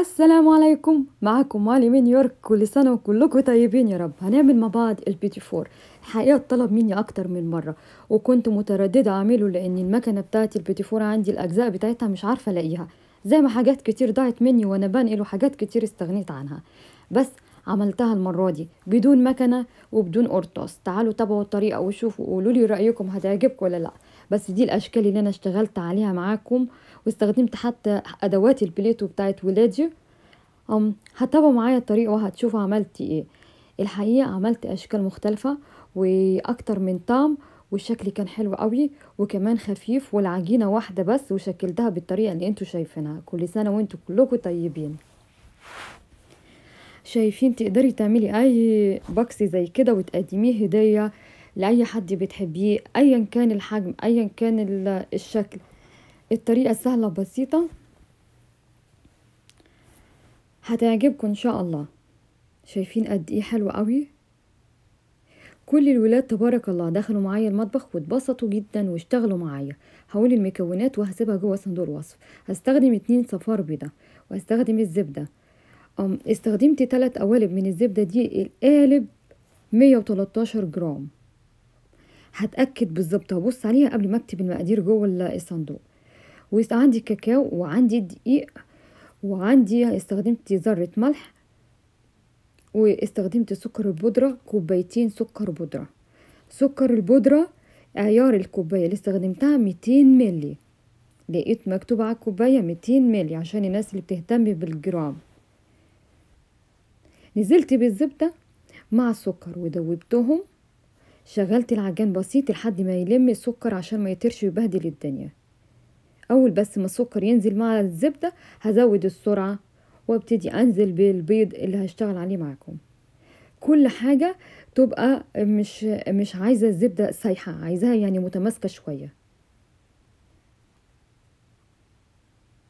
السلام عليكم معكم مالي من يورك كل سنة وكلكم طيبين يا رب هنعمل مع بعض البيتي فور الحقيقة طلب مني أكتر من مرة وكنت مترددة أعمله لأن المكنة بتاعتي البيتي فور عندي الأجزاء بتاعتها مش عارفة ألاقيها زي ما حاجات كتير ضاعت مني وأنا بنقل وحاجات كتير استغنيت عنها بس عملتها المرة دي بدون مكنة وبدون قرطاس تعالوا تابعوا الطريقة وشوفوا وقولوا لي رأيكم هتعجبكم ولا لأ بس دي الاشكال اللي انا اشتغلت عليها معاكم واستخدمت حتى ادوات البليتو بتاعت ولادي هتابعوا معايا الطريقه وهتشوفوا عملت ايه الحقيقه عملت اشكال مختلفه واكتر من طعم والشكل كان حلو قوي وكمان خفيف والعجينه واحده بس وشكلتها بالطريقه اللي انتوا شايفينها كل سنه وانتوا كلكم طيبين شايفين تقدري تعملي اي بوكس زي كده وتقدميه هديه لأي حد بتحبيه أيا كان الحجم أيا كان الشكل الطريقة سهلة بسيطة هتعجبكم إن شاء الله شايفين قد إيه حلو قوي كل الولاد تبارك الله دخلوا معايا المطبخ واتبسطوا جدا واشتغلوا معايا هقول المكونات وهسيبها جوه صندوق الوصف هستخدم اتنين صفار بيضه وهستخدم الزبده استخدمت تلات قوالب من الزبده دي القالب 113 جرام هتأكد بالظبط وابص عليها قبل ما اكتب المقادير جوه الصندوق وعندي كاكاو وعندي دقيق وعندي استخدمت ذرة ملح واستخدمت سكر البودرة كوبايتين سكر بودرة سكر البودرة عيار الكوباية اللي استخدمتها ميتين ملي لقيت مكتوب على الكوباية ميتين ملي عشان الناس اللي بتهتم بالجرام نزلت بالزبدة مع السكر ودوبتهم شغلت العجان بسيط لحد ما يلم السكر عشان ما يطيرش ويبهدل الدنيا اول بس ما السكر ينزل مع الزبده هزود السرعه وابتدي انزل بالبيض اللي هشتغل عليه معاكم كل حاجه تبقى مش مش عايزه الزبده سايحه عايزاها يعني متماسكه شويه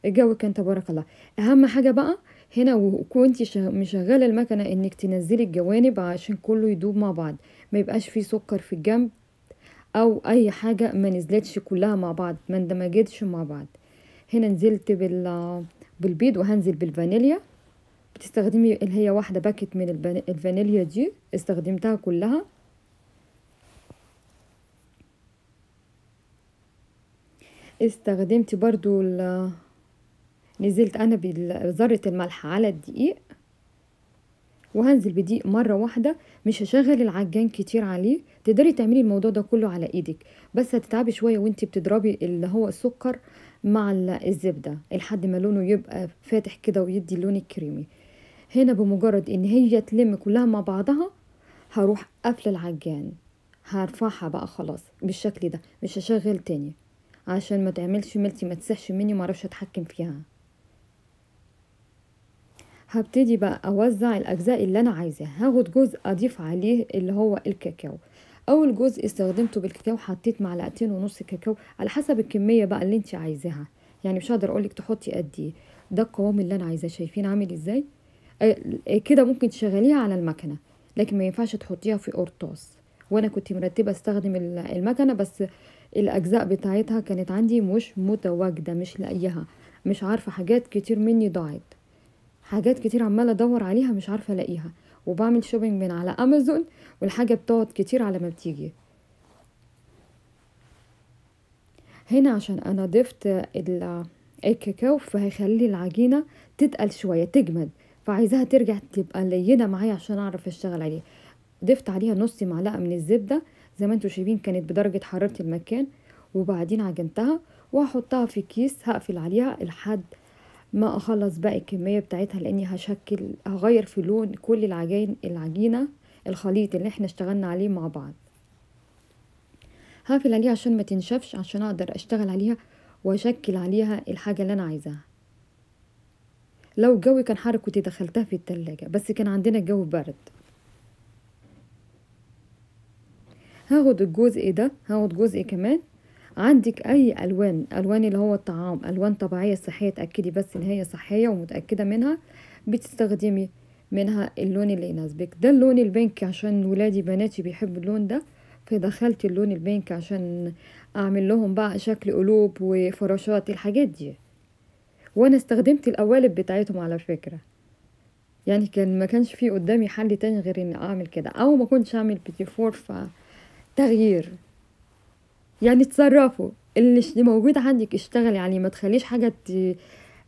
الجو كان تبارك الله اهم حاجه بقى هنا وكنتي مشغله المكنه انك تنزلي الجوانب عشان كله يدوب مع بعض ما يبقاش فيه سكر في الجنب او اي حاجه ما نزلتش كلها مع بعض ما اندمجتش مع بعض هنا نزلت بال بالبيض وهنزل بالفانيليا بتستخدمي اللي هي واحده باكت من الفانيليا دي استخدمتها كلها استخدمت برضو نزلت أنا بذرة الملح على الدقيق وهنزل بدقيق مرة واحدة مش هشغل العجان كتير عليه تقدري تعملي الموضوع ده كله على ايدك بس هتتعبي شوية وانتي بتضربي اللي هو السكر مع الزبدة لحد ما لونه يبقى فاتح كده ويدي اللون الكريمي هنا بمجرد ان هي تلم كلها مع بعضها هروح قافله العجان هرفعها بقى خلاص بالشكل ده مش هشغل تاني عشان ما تعملش ملتي ما تسحش مني ما اعرفش اتحكم فيها هبتدي بقى اوزع الاجزاء اللي انا عايزاها هاخد جزء اضيف عليه اللي هو الكاكاو اول جزء استخدمته بالكاكاو حطيت معلقتين ونص كاكاو على حسب الكميه بقى اللي انت عايزاها يعني مش هقدر اقولك تحطي قد ايه ده القوام اللي انا عايزاه شايفين عامل ازاي آه، آه، كده ممكن تشغليها على المكنه لكن ما ينفعش تحطيها في قرطاس وانا كنت مرتبه استخدم المكنه بس الاجزاء بتاعتها كانت عندي مش متواجده مش لاقيها مش عارفه حاجات كتير مني ضاعت حاجات كتير عمالة ادور عليها مش عارفة الاقيها وبعمل شوبينج من على امازون والحاجة بتقعد كتير على ما بتيجي هنا عشان انا ضفت الكاكاو فهيخلي العجينة تتقل شوية تجمد فعايزاها ترجع تبقى لينة معايا عشان اعرف اشتغل عليها ضفت عليها نص معلقة من الزبدة زي ما انتوا شايفين كانت بدرجة حرارة المكان وبعدين عجنتها وهحطها في كيس هقفل عليها لحد ما اخلص باقي الكميه بتاعتها لاني هشكل هغير في لون كل العجين العجينه الخليط اللي احنا اشتغلنا عليه مع بعض هقفل عليها عشان ما تنشفش عشان اقدر اشتغل عليها واشكل عليها الحاجه اللي انا عايزاها لو الجو كان حر كنت دخلتها في التلاجة بس كان عندنا الجو برد هاخد الجزء ده هاخد جزء كمان عندك اي الوان الوان اللي هو الطعام الوان طبيعيه صحيه تاكدي بس ان هي صحيه ومتاكده منها بتستخدمي منها اللون اللي يناسبك ده اللون البنك عشان ولادي بناتي بيحبوا اللون ده فدخلت اللون البنك عشان اعمل لهم بقى شكل قلوب وفراشات الحاجات دي وانا استخدمت القوالب بتاعتهم على فكره يعني كان ما كانش في قدامي حل تاني غير ان اعمل كده او ما كنتش اعمل بيتي فور فتغيير يعني تصرفوا اللي موجود عندك اشتغلي يعني ما تخليش حاجة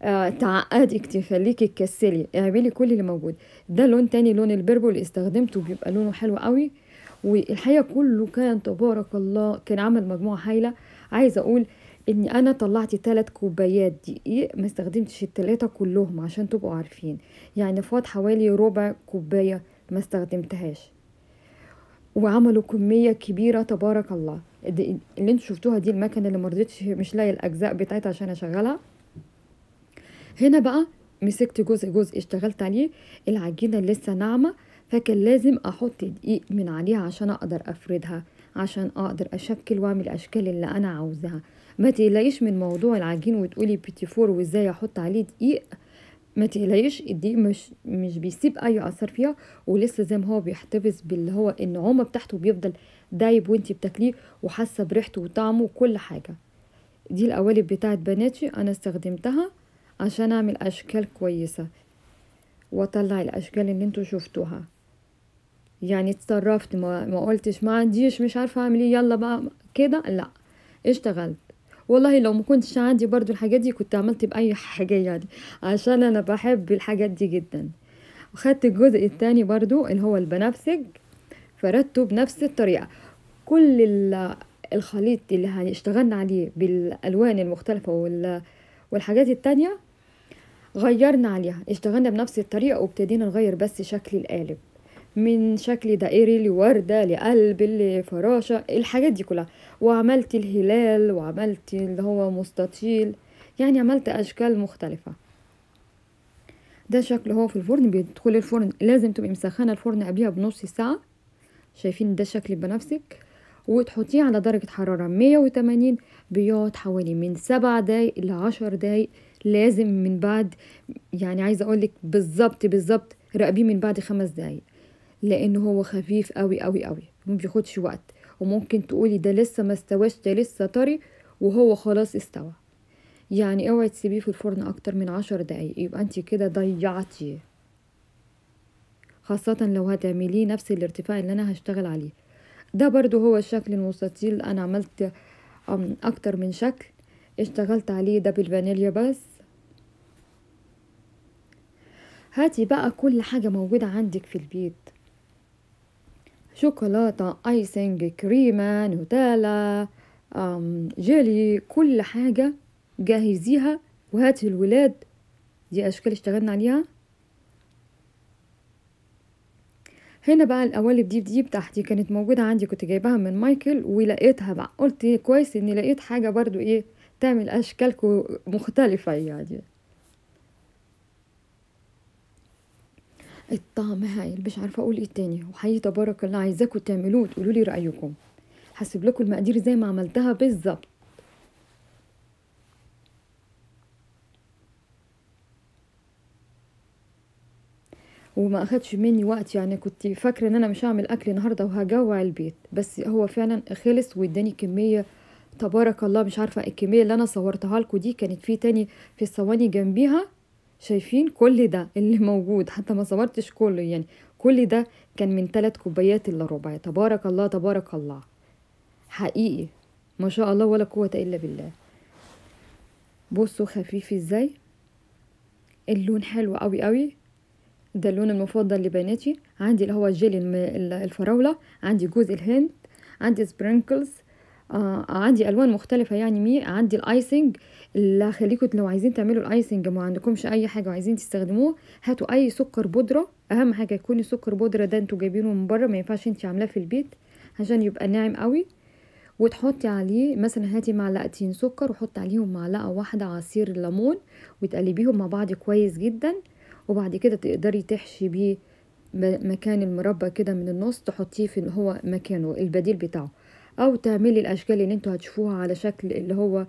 آه، تعقدك تخليك تكسلي اعملي كل اللي موجود ده لون تاني لون البربل اللي استخدمته بيبقى لونه حلو قوي والحقيقة كله كان تبارك الله كان عمل مجموعة هايلة عايزة اقول ان انا طلعت ثلاث كوبايات دقيق ما استخدمتش التلاتة كلهم عشان تبقوا عارفين يعني فات حوالي ربع كوبايه ما استخدمتهاش وعملوا كميه كبيره تبارك الله اللي انتوا شفتوها دي المكنه اللي مرضتش مش لاقيه الاجزاء بتاعتها عشان اشغلها هنا بقى مسكت جزء جزء اشتغلت عليه العجينه لسه ناعمه فكان لازم احط دقيق من عليها عشان اقدر افردها عشان اقدر اشكل واعمل الاشكال اللي انا عاوزها ما تقلقيش من موضوع العجين وتقولي بيتي فور وازاي احط عليه دقيق ما تقلقيش الدقيق مش مش بيسيب اي اثر فيها ولسه زي ما هو بيحتفظ باللي هو النعومه بتاعته بيفضل دايب وانتي بتاكليه وحاسه بريحته وطعمه وكل حاجه دي القوالب بتاعت بناتي انا استخدمتها عشان اعمل اشكال كويسه واطلع الاشكال اللي انتوا شفتوها يعني اتصرفت ما, ما قلتش ما عنديش مش عارفه اعمل ايه يلا بقى كده لا اشتغلت والله لو ما كنتش عندي برضو الحاجات دي كنت عملت باي حاجه يعني عشان انا بحب الحاجات دي جدا وخدت الجزء الثاني برضو اللي هو البنفسج فردته بنفس الطريقه كل الخليط اللي هنشتغلنا عليه بالالوان المختلفه والحاجات التانية غيرنا عليها اشتغلنا بنفس الطريقه وابتدينا نغير بس شكل القالب من شكل دائري لوردة لقلب لفراشة الحاجات دي كلها وعملت الهلال وعملت اللي هو مستطيل يعني عملت أشكال مختلفة ده شكله هو في الفرن بيدخل الفرن لازم تبقي مسخنة الفرن قبلها بنص ساعة شايفين ده شكل بنفسك وتحطيه على درجة حرارة 180 بيقعد حوالي من 7 دقايق ل 10 دقايق لازم من بعد يعني عايزة أقولك بالظبط بالظبط راقبيه من بعد خمس دقايق لأن هو خفيف قوي قوي قوي ما بياخدش وقت وممكن تقولي ده لسه ما استواش ده لسه طري وهو خلاص استوى يعني اوعي تسيبيه في الفرن اكتر من عشر دقايق يبقى انت كده ضيعتيه خاصة لو هتعمليه نفس الارتفاع اللي انا هشتغل عليه ده برضو هو الشكل المستطيل انا عملت اكتر من شكل اشتغلت عليه ده بالفانيليا بس هاتي بقى كل حاجة موجودة عندك في البيت شوكولاتة ايسنج كريمة نوتالا جيلي كل حاجة جهزيها وهاتي الولاد دي اشكال اشتغلنا عليها هنا بقى القوالب دي دي بتاعتي كانت موجودة عندي كنت جايبها من مايكل ولقيتها بقى قلت كويس اني لقيت حاجة برضو ايه تعمل اشكال مختلفة يعني الطعم هايل مش عارفه اقول ايه تاني وحقيقي تبارك الله عايزاكم تعملوه وتقولوا لي رايكم هسيب لكم المقادير زي ما عملتها بالظبط وما أخدش مني وقت يعني كنت فاكرة إن أنا مش هعمل أكل النهاردة وهجوع البيت بس هو فعلا خلص وإداني كمية تبارك الله مش عارفة الكمية اللي أنا صورتها لكم دي كانت في تاني في الصواني جنبيها شايفين كل ده اللي موجود حتى ما صورتش كله يعني كل ده كان من ثلاث كوبايات إلا ربع تبارك الله تبارك الله حقيقي ما شاء الله ولا قوة إلا بالله بصوا خفيف ازاي اللون حلو قوي قوي ده اللون المفضل لبناتي عندي اللي هو الجيلي الفراولة عندي جوز الهند عندي سبرينكلز آه عندي الوان مختلفه يعني مي عندي الايسنج اللي خليكم لو عايزين تعملوا الايسنج ما عندكمش اي حاجه وعايزين تستخدموه هاتوا اي سكر بودره اهم حاجه يكون السكر بودره ده انتوا جايبينه من بره ما ينفعش انت عاملاه في البيت عشان يبقى ناعم قوي وتحطي عليه مثلا هاتي معلقتين سكر وحطي عليهم معلقه واحده عصير ليمون وتقلبيهم مع بعض كويس جدا وبعد كده تقدري تحشي بيه مكان المربى كده من النص تحطيه في هو مكانه البديل بتاعه او تعملي الاشكال اللي انتوا هتشوفوها على شكل اللي هو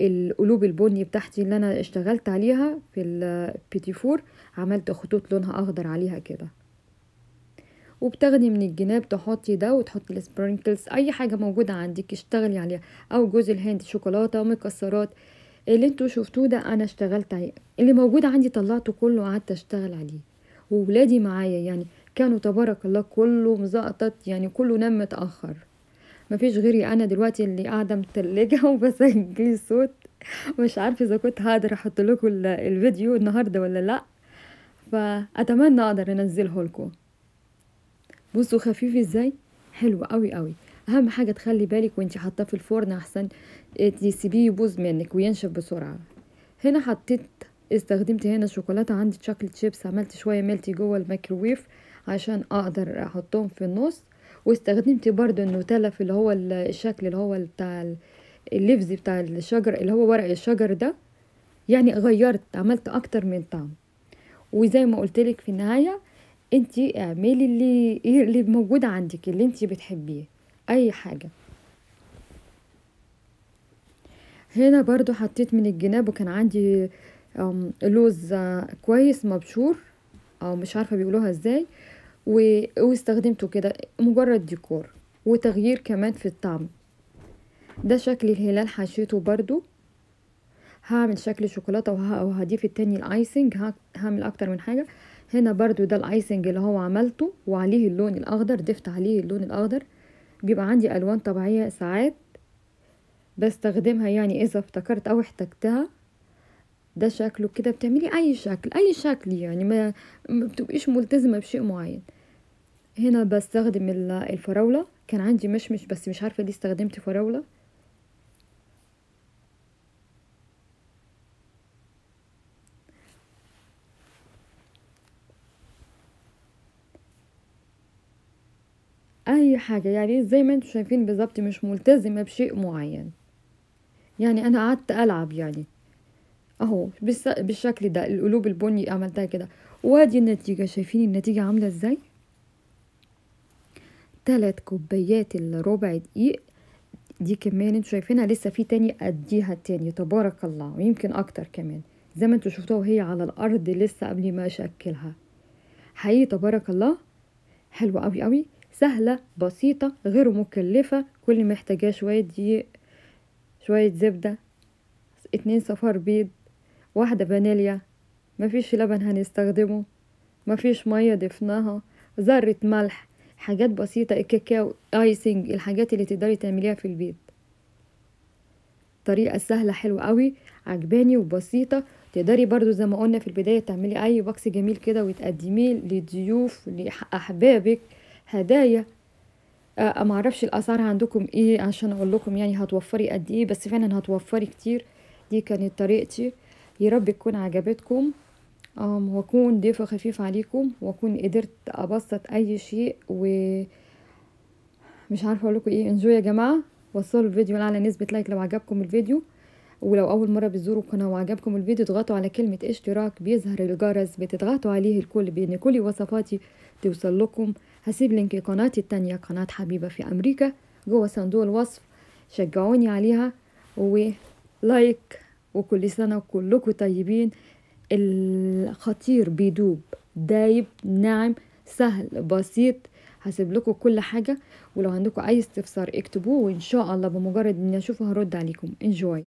القلوب البني بتاعتي اللي انا اشتغلت عليها في البيتي فور عملت خطوط لونها اخضر عليها كده وبتاخدي من الجناب تحطي ده وتحطي السبرينكلز اي حاجه موجوده عندك اشتغلي عليها او جوز الهند شوكولاته مكسرات اللي انتوا شفتوه ده انا اشتغلت عليه اللي موجود عندي طلعته كله وقعدت اشتغل عليه وولادي معايا يعني كانوا تبارك الله كله مزقطط يعني كله نام متاخر مفيش غيري انا دلوقتي اللي قاعده متلجه وبسجل صوت مش عارفه اذا كنت هقدر احط لكم الفيديو النهارده ولا لا فاتمنى اقدر انزله لكم بصوا خفيف ازاي حلو قوي قوي اهم حاجه تخلي بالك وانت حاطاه في الفرن احسن آه، تسيبيه يبوظ منك وينشف بسرعه هنا حطيت استخدمت هنا شوكولاته عندي شوكليت شيبس عملت شويه ملتي جوه الميكروويف عشان اقدر احطهم في النص واستخدمت برضو النوتيلا في اللي هو الشكل اللي هو بتاع اللفز بتاع الشجر اللي هو ورق الشجر ده يعني غيرت عملت اكتر من طعم وزي ما قلتلك في النهايه انت اعملي اللي اللي موجود عندك اللي انت بتحبيه أي حاجة هنا برضو حطيت من الجناب وكان عندي لوز كويس مبشور أو مش عارفة بيقولوها ازاي واستخدمته كده مجرد ديكور وتغيير كمان في الطعم ده شكل الهلال حشيته برضو هعمل شكل شوكولاتة وهضيف التاني الايسنج هعمل اكتر من حاجة هنا برضو ده الايسنج اللي هو عملته وعليه اللون الاخضر ضفت عليه اللون الاخضر بيبقى عندي ألوان طبيعية ساعات بستخدمها يعني إذا افتكرت أو احتجتها ده شكله كده بتعملي أي شكل أي شكل يعني ما, ما بتبقيش ملتزمة بشيء معين هنا بستخدم الفراولة كان عندي مشمش بس مش عارفة ليه استخدمت فراولة أي حاجة يعني زي ما انتم شايفين بالظبط مش ملتزمة بشيء معين يعني أنا قعدت ألعب يعني أهو بالشكل ده القلوب البني عملتها كده وادي النتيجة شايفين النتيجة عاملة ازاي تلات كوبايات الربع دقيق دي كمان انتوا شايفينها لسه في تاني اديها تاني تبارك الله ويمكن اكتر كمان زي ما انتوا شفتوها وهي على الارض لسه قبل ما اشكلها حقيقي تبارك الله حلوة قوي قوي سهلة بسيطة غير مكلفة كل ما يحتاجها شوية دقيق شوية زبدة اتنين صفار بيض واحدة فانيليا مفيش لبن هنستخدمه مفيش مية ضفناها ذرة ملح حاجات بسيطة الكاكاو ايسنج الحاجات اللي تقدري تعمليها في البيت طريقة سهلة حلوة قوي عجباني وبسيطة تقدري برضو زي ما قلنا في البداية تعملي اي بوكس جميل كده وتقدميه لضيوف لأحبابك هدايا آه، آه، ما اعرفش الاسعار عندكم ايه عشان اقول لكم يعني هتوفري قد ايه بس فعلا هتوفري كتير دي كانت طريقتي يا رب تكون عجبتكم واكون ضيفة خفيف عليكم واكون قدرت ابسط اي شيء و مش عارفه اقول لكم ايه انجو يا جماعه وصلوا الفيديو لاعلى نسبه لايك لو عجبكم الفيديو ولو اول مره بتزوروا القناه وعجبكم الفيديو اضغطوا على كلمه اشتراك بيظهر الجرس بتضغطوا عليه الكل بان كل وصفاتي توصل لكم هسيب لينك قناتي التانية قناة حبيبة في أمريكا جوه صندوق الوصف شجعوني عليها ولايك وكل سنة وكلكم طيبين الخطير بيدوب دايب ناعم سهل بسيط هسيب لكم كل حاجة ولو عندكم أي استفسار اكتبوه وإن شاء الله بمجرد إني أشوفه هرد عليكم انجوي